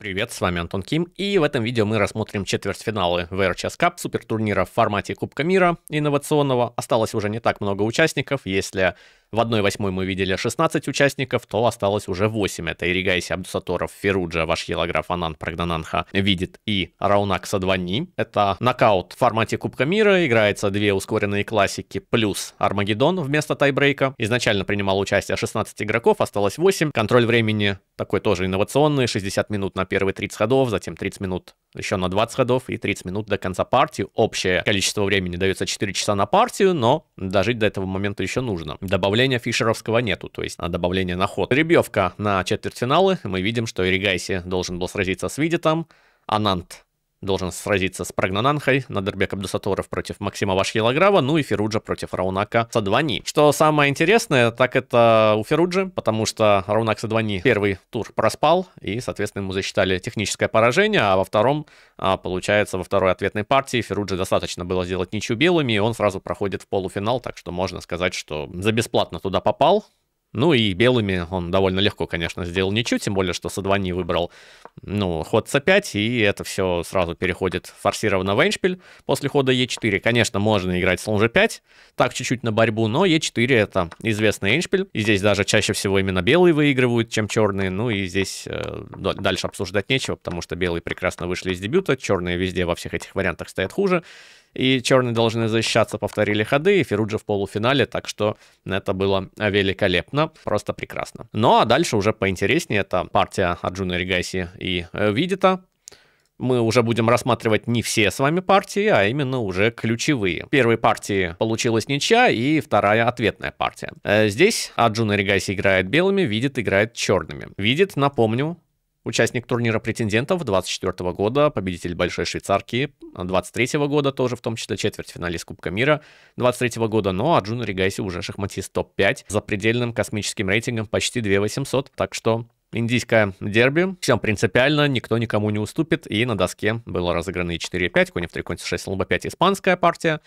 Привет, с вами Антон Ким, и в этом видео мы рассмотрим четвертьфиналы VRCS Cup супертурнира в формате Кубка Мира инновационного. Осталось уже не так много участников, если в 1-8 мы видели 16 участников, то осталось уже 8. Это Иригайси, Абдусаторов, Феруджа, ваш Елаграф, Анан, Прагдананха, Видит и Раунак Садвани. Это нокаут в формате Кубка Мира, играется две ускоренные классики плюс Армагеддон вместо тайбрейка. Изначально принимало участие 16 игроков, осталось 8. Контроль времени такой тоже инновационный, 60 минут на первые 30 ходов, затем 30 минут еще на 20 ходов и 30 минут до конца партии. Общее количество времени дается 4 часа на партию, но дожить до этого момента еще нужно. Добавления фишеровского нету, то есть а добавление на ход. Ребьевка на четвертьфиналы. Мы видим, что Иригайси должен был сразиться с Видитом. Анант должен сразиться с Прагнананхой, Надербек Абдусаторов против Максима Вашхилограва, ну и Феруджа против Раунака Садвани. Что самое интересное, так это у Феруджи, потому что Раунак Садвани первый тур проспал, и, соответственно, ему засчитали техническое поражение, а во втором, а, получается, во второй ответной партии Феруджи достаточно было сделать ничью белыми, и он сразу проходит в полуфинал, так что можно сказать, что за бесплатно туда попал, ну и белыми он довольно легко, конечно, сделал ничью, тем более, что со 2 не выбрал ну, ход c5, а и это все сразу переходит форсированно в Эншпиль после хода e4. Конечно, можно играть слон g5, так чуть-чуть на борьбу, но e4 это известный Эншпиль и здесь даже чаще всего именно белые выигрывают, чем черные, ну и здесь э, дальше обсуждать нечего, потому что белые прекрасно вышли из дебюта, черные везде во всех этих вариантах стоят хуже, и черные должны защищаться, повторили ходы, и Феруджи в полуфинале, так что это было великолепно, просто прекрасно. Ну а дальше уже поинтереснее, это партия Арджуна Ригаси и э, Видита, мы уже будем рассматривать не все с вами партии, а именно уже ключевые. В первой партии получилась ничья, и вторая ответная партия. Э, здесь Аджуна Ригаси играет белыми, видит играет черными. Видит, напомню, Участник турнира претендентов 24 года, победитель Большой Швейцарки 23 года, тоже в том числе четвертьфиналист Кубка мира 23 года, но ну, Арджун Ригайси уже шахматист топ-5 за предельным космическим рейтингом почти 2800, так что Индийское дерби. Всем принципиально, никто никому не уступит. И на доске было разыграно и 4-5, конь в 3, конь в 6, лоба 5, испанская партия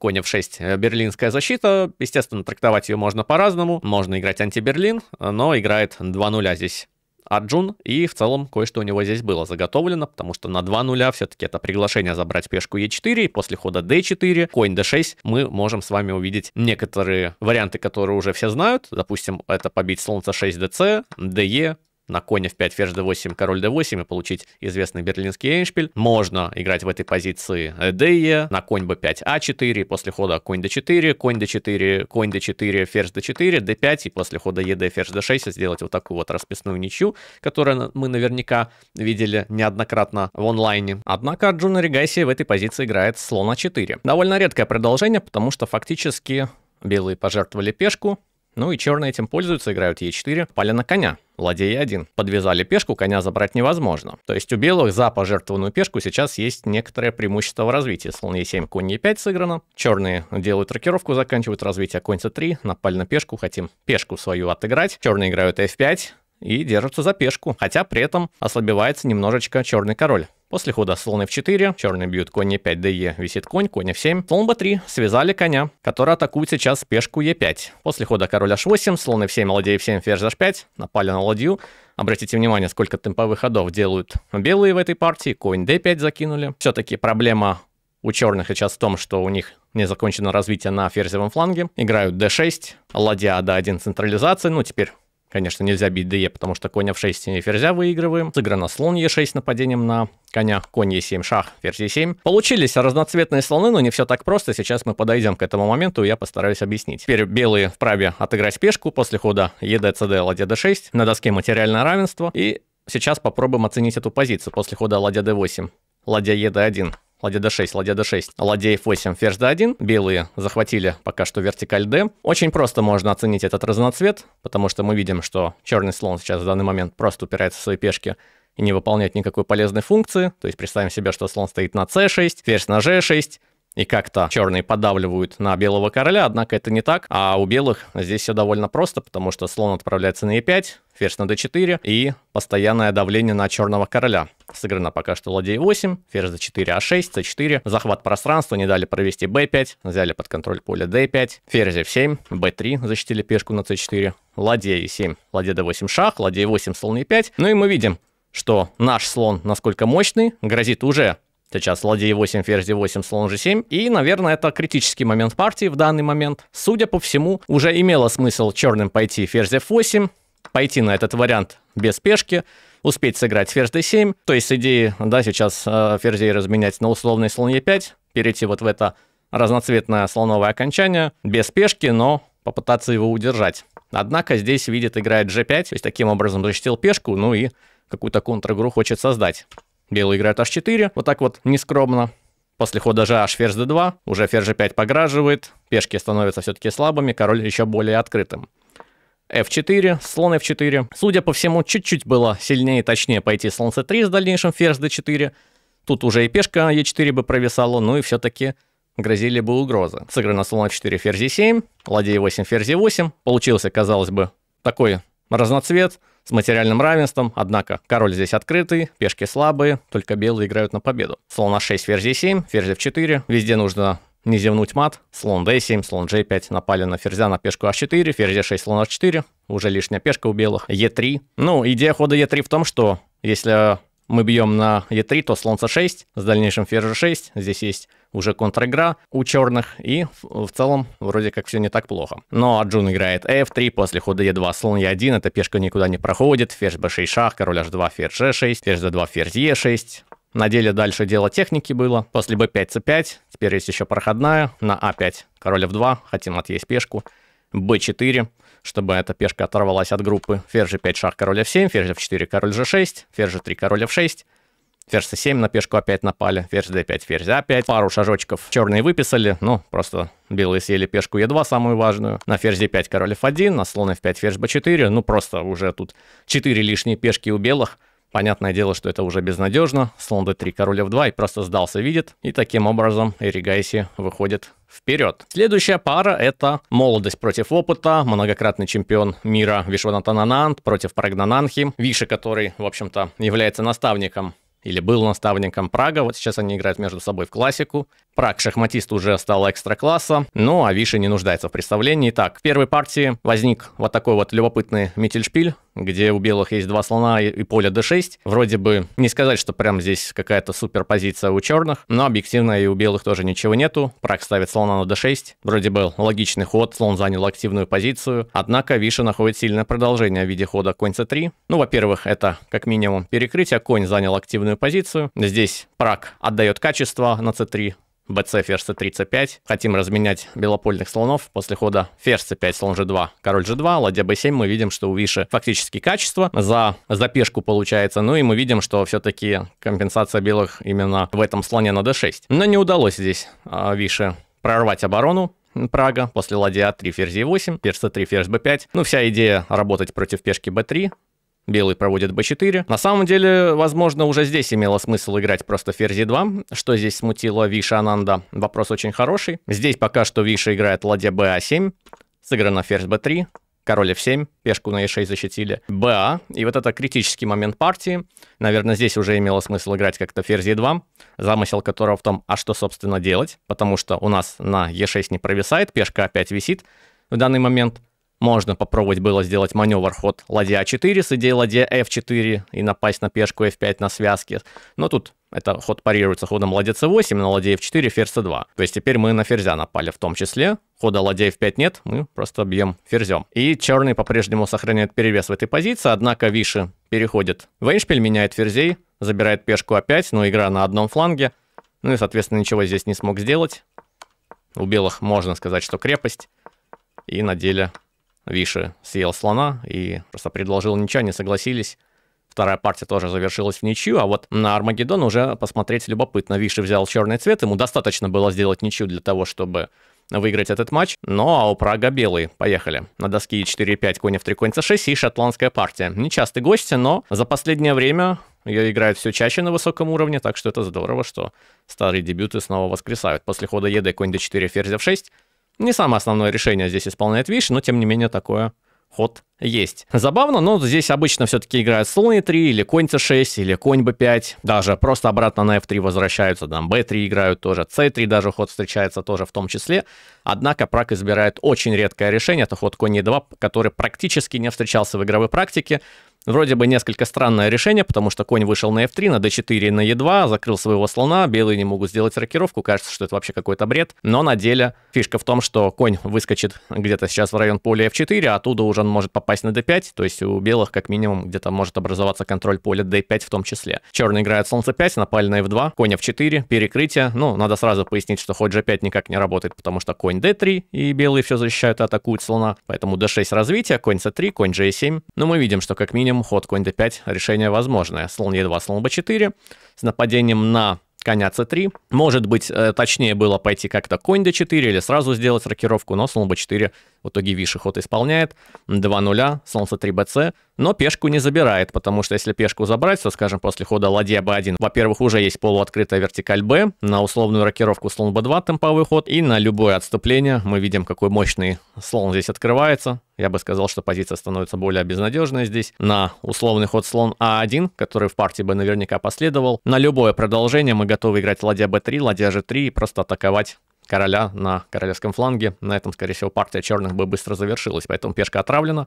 коня в 6 э, берлинская защита. Естественно, трактовать ее можно по-разному. Можно играть анти-берлин, но играет 2 нуля здесь Арджун, и в целом кое-что у него здесь было заготовлено, потому что на 2 нуля все-таки это приглашение забрать пешку е 4 и после хода d4, конь d6, мы можем с вами увидеть некоторые варианты, которые уже все знают, допустим, это побить солнце 6 dc, de, на коне в 5, ферзь d8, король d8 и получить известный берлинский эйншпиль. Можно играть в этой позиции d, на конь b5, a4, а после хода конь d4, конь d4, конь d4, ферзь d4, d5, и после хода ед, ферзь d6 сделать вот такую вот расписную ничью, которую мы наверняка видели неоднократно в онлайне. Однако Джуна Ригайси в этой позиции играет слон а4. Довольно редкое продолжение, потому что фактически белые пожертвовали пешку, ну и черные этим пользуются, играют Е4, пали на коня, ладья Е1. Подвязали пешку, коня забрать невозможно. То есть у белых за пожертвованную пешку сейчас есть некоторое преимущество в развитии. Слон Е7, конь Е5 сыграно. Черные делают рокировку, заканчивают развитие конь С3, напали на пешку, хотим пешку свою отыграть. Черные играют F5, и держится за пешку, хотя при этом ослабевается немножечко черный король. После хода слон f4, черный бьют конь e5, de, висит конь, конь f7, слон b3, связали коня, который атакует сейчас пешку e5. После хода король h8, слон f7, ладья f7, ферзь h5, напали на ладью. Обратите внимание, сколько темповых ходов делают белые в этой партии, конь d5 закинули. Все-таки проблема у черных сейчас в том, что у них не закончено развитие на ферзевом фланге. Играют d6, ладья d1 централизация, ну теперь Конечно, нельзя бить ДЕ, потому что коня в 6 и ферзя выигрываем. Сыграно слон Е6 нападением на коня, конь Е7, шах, ферзь Е7. Получились разноцветные слоны, но не все так просто. Сейчас мы подойдем к этому моменту, и я постараюсь объяснить. Теперь белые вправе отыграть пешку после хода ЕД, ЦД, ладья Д6. На доске материальное равенство. И сейчас попробуем оценить эту позицию после хода ладья д 8 ладья ед1. Ладья d6, ладья d6, ладей f8, ферзь d1. Белые захватили пока что вертикаль d. Очень просто можно оценить этот разноцвет, потому что мы видим, что черный слон сейчас в данный момент просто упирается в свои пешки и не выполняет никакой полезной функции. То есть представим себе, что слон стоит на c6, ферзь на g6, и как-то черные подавливают на белого короля, однако это не так. А у белых здесь все довольно просто, потому что слон отправляется на e5, ферзь на d4 и постоянное давление на черного короля. Сыграно пока что ладей 8, ферзь d4, а6, c4, захват пространства, не дали провести b5, взяли под контроль поле d5, ферзь f7, b3, защитили пешку на c4, ладей 7, ладей d8 шах, ладей 8, слон e5. Ну и мы видим, что наш слон насколько мощный, грозит уже Сейчас ладья 8, ферзь 8, слон g7. И, наверное, это критический момент партии в данный момент. Судя по всему, уже имело смысл черным пойти ферзь f8, пойти на этот вариант без пешки, успеть сыграть ферзь d7. То есть, с идеи, да, сейчас э, ферзей разменять на условный слон e5, перейти вот в это разноцветное слоновое окончание, без пешки, но попытаться его удержать. Однако здесь видит играет g5, то есть таким образом защитил пешку, ну и какую-то контр-игру хочет создать. Белые играют h4, вот так вот нескромно. После хода же h ферзь d2, уже ферзь g5 пограживает, пешки становятся все-таки слабыми, король еще более открытым. f4, слон f4. Судя по всему, чуть-чуть было сильнее и точнее пойти слон c3 с дальнейшим ферзь d4. Тут уже и пешка e4 бы провисала, ну и все-таки грозили бы угрозы. Сыграно слон f4, ферзь e7, ладья e8, ферзь e8. Получился, казалось бы, такой разноцвет – с материальным равенством, однако король здесь открытый, пешки слабые, только белые играют на победу. Слон на 6 ферзь e7, ферзь f4, везде нужно не зевнуть мат, слон d7, слон g5, напали на ферзя, на пешку h4, а ферзь e6, слон h4, а уже лишняя пешка у белых, e3. Ну, идея хода e3 в том, что если мы бьем на Е3, то слон слонца 6, с дальнейшим ферзь 6, здесь есть уже контр-игра у черных, и в целом вроде как все не так плохо. Но Аджун играет f3, после хода e2, слон e1, эта пешка никуда не проходит, ферзь b6 шах, король h2, ферзь g6, ферзь d2, ферзь e6, на деле дальше дело техники было. После b5, c5, теперь есть еще проходная. На a5, а король f2, хотим отъесть пешку. b4, чтобы эта пешка оторвалась от группы. Ферзь g5, шах, король f7, ферзь f4, король g6, ферзь g3, король f6. Ферзь c7 на пешку опять напали, ферзь d5, ферзь a5. А Пару шажочков черные выписали, ну, просто белые съели пешку e2, самую важную. На ферзь d5, король f1, на слон f5, ферзь b4, ну, просто уже тут 4 лишние пешки у белых. Понятное дело, что это уже безнадежно, слон d3, король f2 и просто сдался видит, и таким образом Эригайси выходит вперед. Следующая пара — это молодость против опыта, многократный чемпион мира Вишванатананант против Прагнананхи, Виши, который, в общем-то, является наставником или был наставником Прага, вот сейчас они играют между собой в классику. Праг шахматист уже стал экстра класса, ну а Виша не нуждается в представлении. Так, в первой партии возник вот такой вот любопытный метельшпиль, где у белых есть два слона и, поле d6. Вроде бы не сказать, что прям здесь какая-то супер позиция у черных, но объективно и у белых тоже ничего нету. Праг ставит слона на d6. Вроде бы логичный ход, слон занял активную позицию. Однако Виша находит сильное продолжение в виде хода конь c3. Ну, во-первых, это как минимум перекрытие, конь занял активную позицию. Здесь Праг отдает качество на c3, bc ферзь c35. Хотим разменять белопольных слонов. После хода ферзь c5, слон g2, король g2, ладья b7. Мы видим, что у Виши фактически качество за, за пешку получается. Ну и мы видим, что все-таки компенсация белых именно в этом слоне на d6. Но не удалось здесь а, Више прорвать оборону. Прага, после ладья 3 ферзь e8, ферзь c3, ферзь b5. Ну, вся идея работать против пешки b3, белый проводит b4. На самом деле, возможно, уже здесь имело смысл играть просто ферзь 2 что здесь смутило Виша Ананда. Вопрос очень хороший. Здесь пока что Виша играет ладья ba7, а сыграна ферзь b3, король f7, пешку на e6 защитили, ба. и вот это критический момент партии. Наверное, здесь уже имело смысл играть как-то ферзь e2, замысел которого в том, а что, собственно, делать, потому что у нас на e6 не провисает, пешка опять висит в данный момент, можно попробовать было сделать маневр ход ладья А4 с идеей ладья F4 и напасть на пешку F5 на связке. Но тут это ход парируется ходом ладья c8 на ладья f4, ферзь c2. То есть теперь мы на ферзя напали в том числе. Хода ладья f5 нет, мы просто бьем ферзем. И черный по-прежнему сохраняет перевес в этой позиции, однако Виши переходит в эйшпиль, меняет ферзей, забирает пешку опять, но игра на одном фланге. Ну и, соответственно, ничего здесь не смог сделать. У белых можно сказать, что крепость. И на деле Виши съел слона и просто предложил ничья, не согласились. Вторая партия тоже завершилась в ничью, а вот на Армагеддон уже посмотреть любопытно. Виши взял черный цвет, ему достаточно было сделать ничью для того, чтобы выиграть этот матч. Ну а у Прага белый. Поехали. На доске 4-5, конь в 3, конь c6 и шотландская партия. Нечастый гость, но за последнее время ее играют все чаще на высоком уровне, так что это здорово, что старые дебюты снова воскресают. После хода ЕД конь d4, ферзь f6, не самое основное решение здесь исполняет Виш, но тем не менее такое ход есть. Забавно, но здесь обычно все-таки играют слоны 3 или конь c6 или конь b5. Даже просто обратно на f3 возвращаются, там b3 играют тоже, c3 даже ход встречается тоже в том числе. Однако прак избирает очень редкое решение, это ход конь e2, который практически не встречался в игровой практике. Вроде бы несколько странное решение, потому что конь вышел на f3, на d4 и на e2, закрыл своего слона, белые не могут сделать рокировку, кажется, что это вообще какой-то бред. Но на деле фишка в том, что конь выскочит где-то сейчас в район поля f4, а оттуда уже он может попасть на d5, то есть у белых как минимум где-то может образоваться контроль поля d5 в том числе. Черные играют солнце 5, напали на f2, конь f4, перекрытие. Ну, надо сразу пояснить, что ход g5 никак не работает, потому что конь d3, и белые все защищают и атакуют слона. Поэтому d6 развитие, конь c3, конь g7. Но мы видим, что как минимум нападением, ход конь d5, решение возможное. Слон e2, слон b4, с нападением на коня c3. Может быть, э, точнее было пойти как-то конь d4 или сразу сделать рокировку, но слон b4 в итоге Виши ход исполняет. 2 0, слон c3 bc, но пешку не забирает, потому что если пешку забрать, то, скажем, после хода ладья b1, во-первых, уже есть полуоткрытая вертикаль b, на условную рокировку слон b2 темповый ход, и на любое отступление мы видим, какой мощный слон здесь открывается. Я бы сказал, что позиция становится более безнадежной здесь. На условный ход слон а1, который в партии бы наверняка последовал. На любое продолжение мы готовы играть ладья b3, ладья g3 и просто атаковать короля на королевском фланге. На этом, скорее всего, партия черных бы быстро завершилась, поэтому пешка отравлена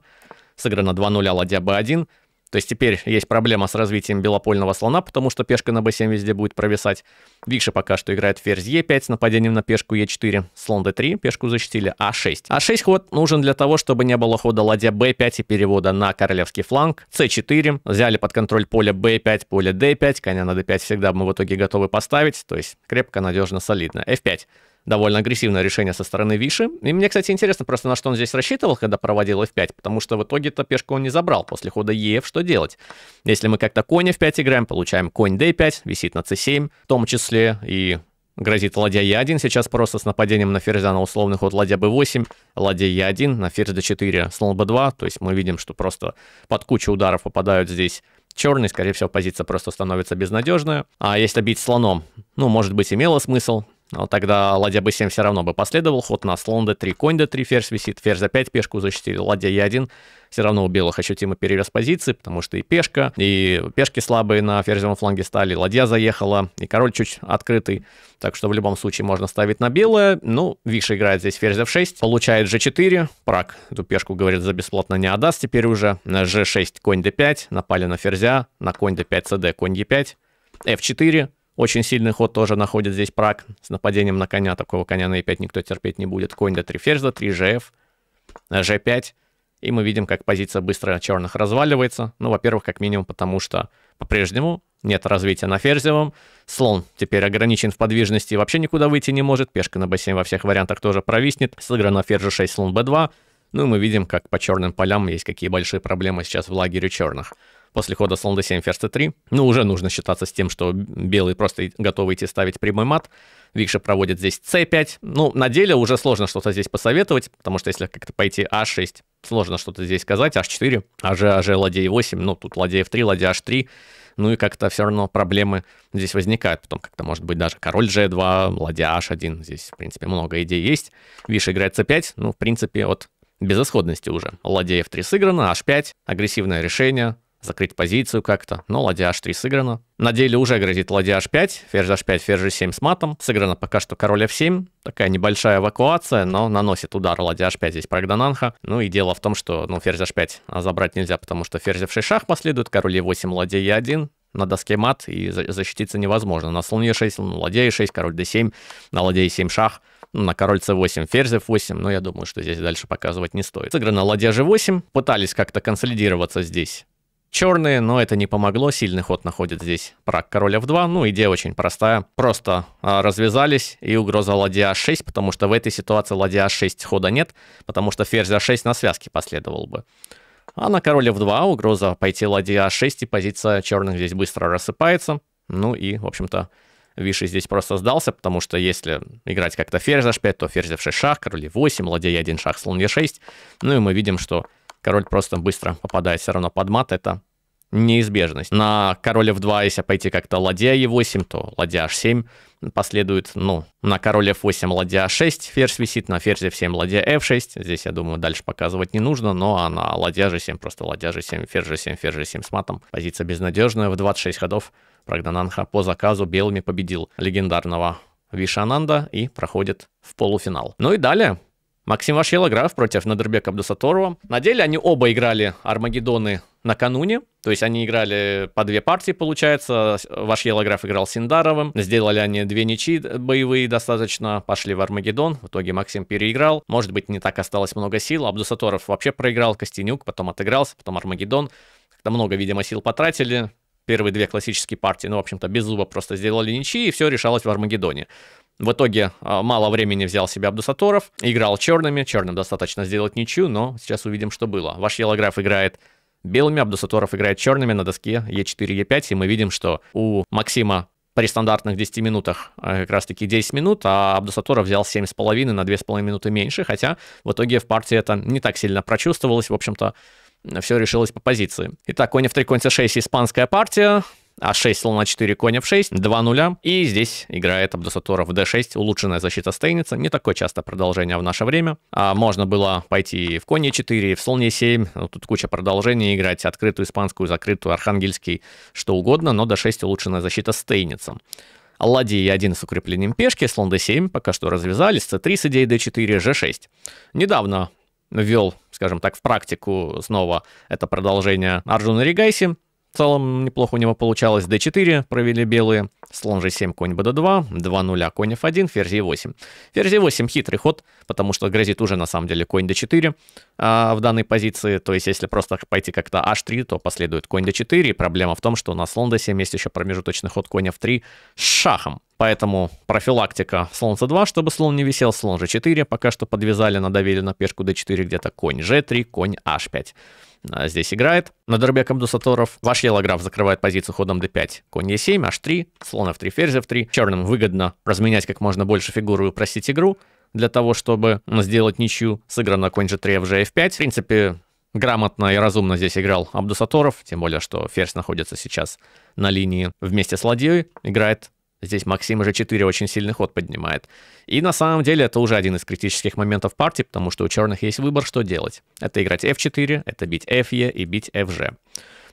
сыграно 2-0, а ладья b1. То есть теперь есть проблема с развитием белопольного слона, потому что пешка на b7 везде будет провисать. Викша пока что играет ферзь e5 с нападением на пешку e4, слон d3, пешку защитили, а6. а6 ход нужен для того, чтобы не было хода ладья b5 и перевода на королевский фланг. c4, взяли под контроль поле b5, поле d5, коня на d5 всегда мы в итоге готовы поставить, то есть крепко, надежно, солидно. f5 довольно агрессивное решение со стороны Виши. И мне, кстати, интересно просто, на что он здесь рассчитывал, когда проводил f5, потому что в итоге-то пешку он не забрал. После хода ef что делать? Если мы как-то конь f5 играем, получаем конь d5, висит на c7, в том числе и грозит ладья e1 сейчас просто с нападением на ферзя на условный ход ладья b8, ладья e1, на ферзь d4, слон b2. То есть мы видим, что просто под кучу ударов попадают здесь черный, скорее всего, позиция просто становится безнадежная. А если бить слоном, ну, может быть, имело смысл, но а тогда ладья b7 все равно бы последовал, ход на слон d3, конь d3, ферзь висит, ферзь за 5 пешку защитили, ладья e1. Все равно у белых ощутимо перевес позиции, потому что и пешка, и пешки слабые на ферзевом фланге стали, ладья заехала, и король чуть открытый. Так что в любом случае можно ставить на белое. Ну, Виша играет здесь ферзь f6, получает g4, прак. Эту пешку, говорит, за бесплатно не отдаст теперь уже. g6, конь d5, напали на ферзя, на конь d5, cd, конь e5, f4, очень сильный ход тоже находит здесь прак с нападением на коня. Такого коня на e5 никто терпеть не будет. Конь d3 ферзь d3, gf, g5. И мы видим, как позиция быстро черных разваливается. Ну, во-первых, как минимум, потому что по-прежнему нет развития на ферзевом. Слон теперь ограничен в подвижности и вообще никуда выйти не может. Пешка на b7 во всех вариантах тоже провиснет. Сыграно ферзь g6, слон b2. Ну и мы видим, как по черным полям есть какие большие проблемы сейчас в лагере черных после хода слон d7, ферзь c3. Ну, уже нужно считаться с тем, что белые просто готовы идти ставить прямой мат. Викша проводит здесь c5. Ну, на деле уже сложно что-то здесь посоветовать, потому что если как-то пойти a а 6 сложно что-то здесь сказать. h4, аж, аж, ладей e8, ну, тут ладей f3, ладья h3 ну и как-то все равно проблемы здесь возникают. Потом как-то может быть даже король g2, ладья h1, здесь, в принципе, много идей есть. Виша играет c5, ну, в принципе, от безысходности уже. Ладья f3 сыграна, h5, агрессивное решение, закрыть позицию как-то. Но ладья h3 сыграна. На деле уже грозит ладья h5, ферзь h5, ферзь h 7 с матом. сыграно пока что король f7. Такая небольшая эвакуация, но наносит удар ладья h5 здесь Прагдананха. Ну и дело в том, что ну, ферзь h5 а, забрать нельзя, потому что ферзь f6 шах последует, король e8, ладья e1 на доске мат, и защититься невозможно. На слоне e6, ну, ладья e6, король d7, на ладье e7 шах, ну, на король c8, ферзь f8, но я думаю, что здесь дальше показывать не стоит. Сыграно ладья g8, пытались как-то консолидироваться здесь черные, но это не помогло. Сильный ход находит здесь праг короля в 2. Ну, идея очень простая. Просто а, развязались, и угроза ладья а6, потому что в этой ситуации ладья а6 хода нет, потому что ферзь а6 на связке последовал бы. А на король в 2 угроза пойти ладья а6, и позиция черных здесь быстро рассыпается. Ну и, в общем-то, Виши здесь просто сдался, потому что если играть как-то ферзь h5, то ферзь f6 шах, король 8, ладья 1 шах, слон e6. Ну и мы видим, что король просто быстро попадает все равно под мат, это неизбежность. На короля f2, если пойти как-то ладья e8, то ладья h7 последует, ну, на короля f8 ладья h6 ферзь висит, на ферзь f7 ладья f6, здесь, я думаю, дальше показывать не нужно, но а на ладья g7 просто ладья g7, ферзь g7, ферзь g7 с матом. Позиция безнадежная, в 26 ходов Прагдананха по заказу белыми победил легендарного Вишананда и проходит в полуфинал. Ну и далее Максим Вашилограф против Надербека Абдусаторова. На деле они оба играли Армагеддоны накануне, то есть они играли по две партии, получается. Ваш Елограф играл с Синдаровым, сделали они две ничьи боевые достаточно, пошли в Армагеддон, в итоге Максим переиграл. Может быть, не так осталось много сил, Абдусаторов вообще проиграл, Костенюк потом отыгрался, потом Армагеддон. Как-то много, видимо, сил потратили, Первые две классические партии, ну, в общем-то, без зуба просто сделали ничьи, и все решалось в Армагеддоне. В итоге а, мало времени взял себе Абдусаторов, играл черными, черным достаточно сделать ничью, но сейчас увидим, что было. Ваш Елограф играет белыми, Абдусаторов играет черными на доске Е4, Е5, и мы видим, что у Максима при стандартных 10 минутах э, как раз-таки 10 минут, а Абдусаторов взял 7,5 на 2,5 минуты меньше, хотя в итоге в партии это не так сильно прочувствовалось, в общем-то, все решилось по позиции. Итак, конь f3, конь c6, испанская партия. А6, слона 4, конь f6, 2 нуля. И здесь играет в d6, улучшенная защита стейница. Не такое часто продолжение в наше время. А можно было пойти в конь e4, в слон e7. Ну, тут куча продолжений играть, открытую испанскую, закрытую, архангельский, что угодно, но d6 улучшенная защита стейница. Ладьи e1 с укреплением пешки, слон d7 пока что развязались, c3 с идеей d4, g6. Недавно ввел, скажем так, в практику снова это продолжение Арджуна Ригайси. В целом неплохо у него получалось. d4 провели белые. Слон g7, конь bd2, 2 0 конь f1, ферзь e8. Ферзь e8 хитрый ход, потому что грозит уже на самом деле конь d4 а, в данной позиции. То есть если просто пойти как-то h3, то последует конь d4. И проблема в том, что на слон d7 есть еще промежуточный ход коня f3 с шахом. Поэтому профилактика слон c2, чтобы слон не висел, слон g4. Пока что подвязали, надавили на пешку d4 где-то конь g3, конь h5 а, здесь играет. на Надербек Абдусаторов. Ваш Елограф закрывает позицию ходом d5. Конь e7, h3, слон f3, ферзь f3. Черным выгодно разменять как можно больше фигуру и упростить игру для того, чтобы сделать ничью. Сыграно конь g3, fg, f5. В принципе, грамотно и разумно здесь играл Абдусаторов, тем более, что ферзь находится сейчас на линии вместе с ладьей. Играет Здесь Максим уже 4 очень сильный ход поднимает. И на самом деле это уже один из критических моментов партии, потому что у черных есть выбор, что делать. Это играть f4, это бить fe и бить fg.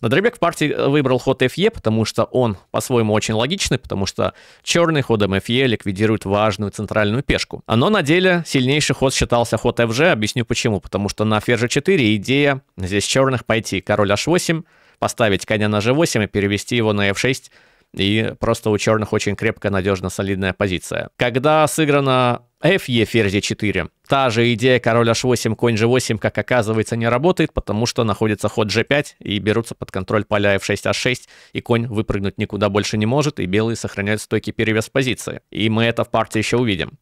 Но Дробяк в партии э, выбрал ход FE, потому что он по-своему очень логичный, потому что черный ходом FE ликвидирует важную центральную пешку. Но на деле сильнейший ход считался ход FG, объясню почему. Потому что на ферзь 4 идея здесь черных пойти король H8, поставить коня на G8 и перевести его на F6 и просто у черных очень крепкая, надежная, солидная позиция. Когда сыграно FE ферзь 4. Та же идея король h8, конь g8, как оказывается, не работает, потому что находится ход g5 и берутся под контроль поля f6, h6, и конь выпрыгнуть никуда больше не может, и белые сохраняют стойкий перевес позиции. И мы это в партии еще увидим.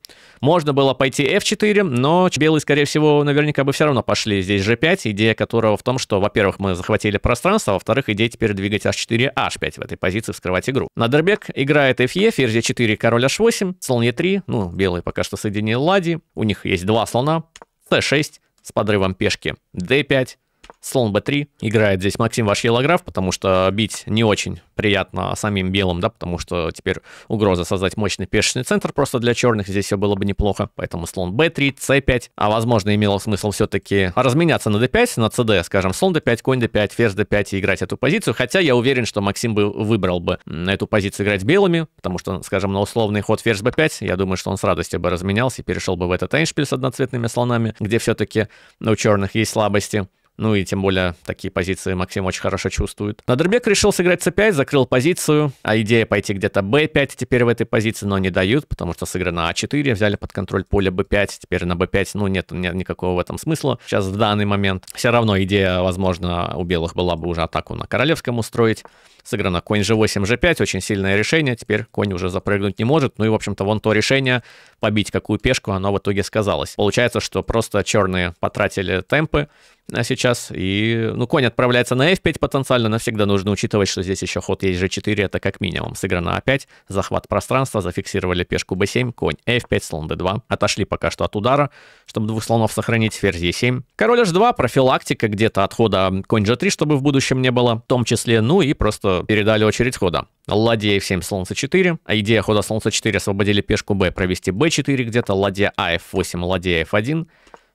Можно было пойти f4, но белые, скорее всего, наверняка бы все равно пошли здесь g5, идея которого в том, что, во-первых, мы захватили пространство, а во-вторых, идея теперь двигать h4, h5 в этой позиции, вскрывать игру. Надербек играет FE, ферзь 4, король h8, слон e3, ну, белые пока что с присоединил Лади У них есть два слона. c6 с подрывом пешки d5 Слон b3. Играет здесь Максим ваш Елограф, потому что бить не очень приятно самим белым, да, потому что теперь угроза создать мощный пешечный центр просто для черных, здесь все было бы неплохо. Поэтому слон b3, c5, а возможно имело смысл все-таки разменяться на d5, на cd, скажем, слон d5, конь d5, ферзь d5 и играть эту позицию, хотя я уверен, что Максим бы выбрал бы на эту позицию играть белыми, потому что, скажем, на условный ход ферзь b5, я думаю, что он с радостью бы разменялся и перешел бы в этот эйншпиль с одноцветными слонами, где все-таки у черных есть слабости. Ну и тем более такие позиции Максим очень хорошо чувствует. Но решил сыграть c5, закрыл позицию, а идея пойти где-то b5 теперь в этой позиции, но не дают, потому что сыграно a 4 взяли под контроль поле b5, теперь на b5, ну нет, нет никакого в этом смысла сейчас в данный момент. Все равно идея, возможно, у белых была бы уже атаку на королевском устроить. Сыграно конь g8, g5, очень сильное решение, теперь конь уже запрыгнуть не может, ну и, в общем-то, вон то решение, побить какую пешку, оно в итоге сказалось. Получается, что просто черные потратили темпы, а сейчас. И, ну, конь отправляется на f5 потенциально, навсегда. нужно учитывать, что здесь еще ход есть g4, это как минимум. Сыграно a5, захват пространства, зафиксировали пешку b7, конь f5, слон d2. Отошли пока что от удара, чтобы двух слонов сохранить, ферзь e7. Король h2, профилактика где-то отхода конь g3, чтобы в будущем не было, в том числе, ну и просто передали очередь хода. Ладья f7, слон c4. А идея хода слон c4 освободили пешку b, провести b4 где-то, ладья а f8, ладья f1,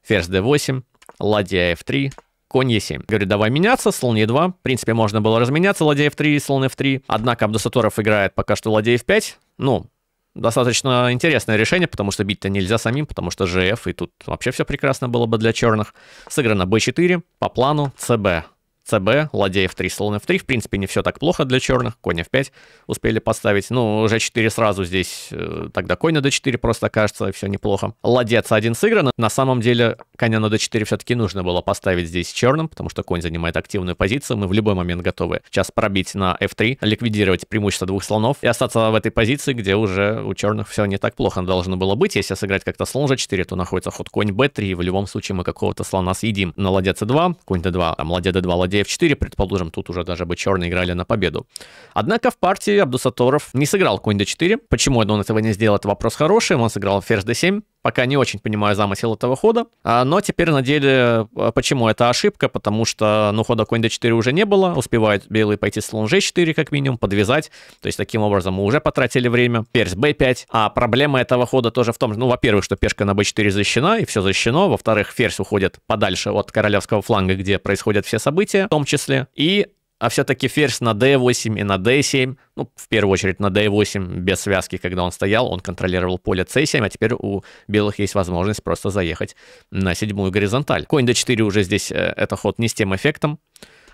ферзь d8 ладья f3, конь e7. Говорит, давай меняться, слон e2. В принципе, можно было разменяться, ладья f3 и слон f3. Однако Абдусаторов играет пока что ладья f5. Ну, достаточно интересное решение, потому что бить-то нельзя самим, потому что gf, и тут вообще все прекрасно было бы для черных. Сыграно b4, по плану cb. ЦБ, ладеев 3, слонов 3. В принципе, не все так плохо для черных. Конь в 5 успели поставить. Ну, уже 4 сразу здесь. Э, тогда конь на d4 просто кажется, все неплохо. Ладья Ладец 1 сыграна, На самом деле, коня на d4 все-таки нужно было поставить здесь черным, потому что конь занимает активную позицию. Мы в любой момент готовы сейчас пробить на f3, ликвидировать преимущество двух слонов и остаться в этой позиции, где уже у черных все не так плохо должно было быть. Если сыграть как-то слон g4, то находится ход конь b3, и в любом случае мы какого-то слона съедим. На ладец 2 конь d2, там ладья d2, ладья ладья f4, предположим, тут уже даже бы черные играли на победу. Однако в партии Абдусаторов не сыграл конь d4. Почему он этого не сделал, это вопрос хороший. Он сыграл ферзь d7, Пока не очень понимаю замысел этого хода. А, но теперь на деле, а, почему это ошибка? Потому что, ну, хода конь d4 уже не было. Успевает белый пойти слон g4 как минимум, подвязать. То есть таким образом мы уже потратили время. Перс b5. А проблема этого хода тоже в том, ну, во-первых, что пешка на b4 защищена, и все защищено. Во-вторых, ферзь уходит подальше от королевского фланга, где происходят все события, в том числе. И а все-таки ферзь на d8 и на d7, ну, в первую очередь на d8 без связки, когда он стоял, он контролировал поле c7, а теперь у белых есть возможность просто заехать на седьмую горизонталь. Конь d4 уже здесь, э, это ход не с тем эффектом,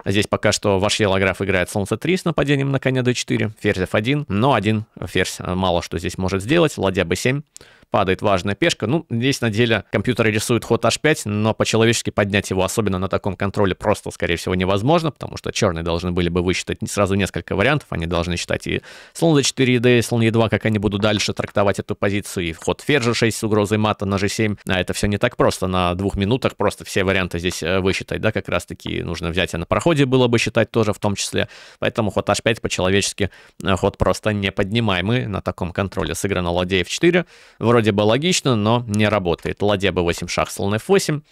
Здесь пока что ваш Елограф играет солнце 3 с нападением на коня d4, ферзь f1, но один ферзь э, мало что здесь может сделать, ладья b7, падает важная пешка. Ну, здесь на деле компьютер рисует ход h5, но по-человечески поднять его, особенно на таком контроле, просто, скорее всего, невозможно, потому что черные должны были бы высчитать сразу несколько вариантов. Они должны считать и слон за 4 d, и слон e2, как они будут дальше трактовать эту позицию, и ход ферзь 6 с угрозой мата на g7. А это все не так просто. На двух минутах просто все варианты здесь э, высчитать, да, как раз-таки нужно взять, а на проходе было бы считать тоже в том числе. Поэтому ход h5 по-человечески э, ход просто неподнимаемый на таком контроле сыграно ладей f4. Вроде Вроде бы логично, но не работает. Ладья b8, шах, слон f8.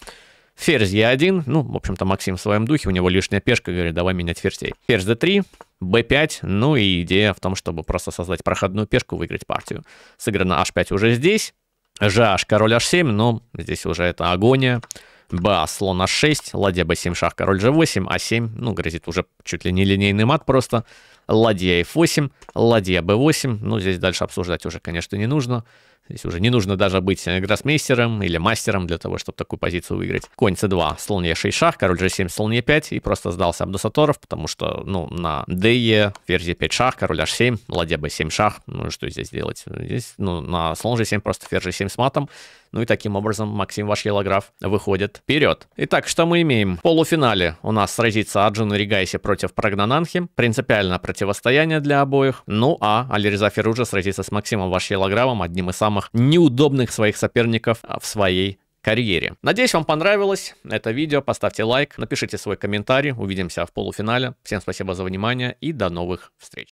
Ферзь e1. Ну, в общем-то, Максим в своем духе. У него лишняя пешка, говорит, давай менять ферзей. Ферзь d3, b5. Ну и идея в том, чтобы просто создать проходную пешку, выиграть партию. Сыграно h5 уже здесь. Жаш, король h7, но здесь уже это агония. Ба, слон h6, ладья b7, шах, король g8, a 7 ну, грозит уже чуть ли не линейный мат просто ладья f8, ладья b8. Ну, здесь дальше обсуждать уже, конечно, не нужно. Здесь уже не нужно даже быть э, гроссмейстером или мастером для того, чтобы такую позицию выиграть. Конь c2, слон e6 шах, король g7, слон e5 и просто сдался Абдусаторов, потому что, ну, на de ферзь 5 шах, король h7, ладья b7 шах. Ну, что здесь делать? Здесь, ну, на слон g7 просто ферзь g7 с матом. Ну и таким образом Максим Вашьелограф выходит вперед. Итак, что мы имеем? В полуфинале у нас сразится Аджун Ригайси против Прогнананхи. Принципиальное противостояние для обоих. Ну а Алириза Феружа сразится с Максимом Вашьелографом, одним из самых неудобных своих соперников в своей карьере. Надеюсь, вам понравилось это видео. Поставьте лайк, напишите свой комментарий. Увидимся в полуфинале. Всем спасибо за внимание и до новых встреч.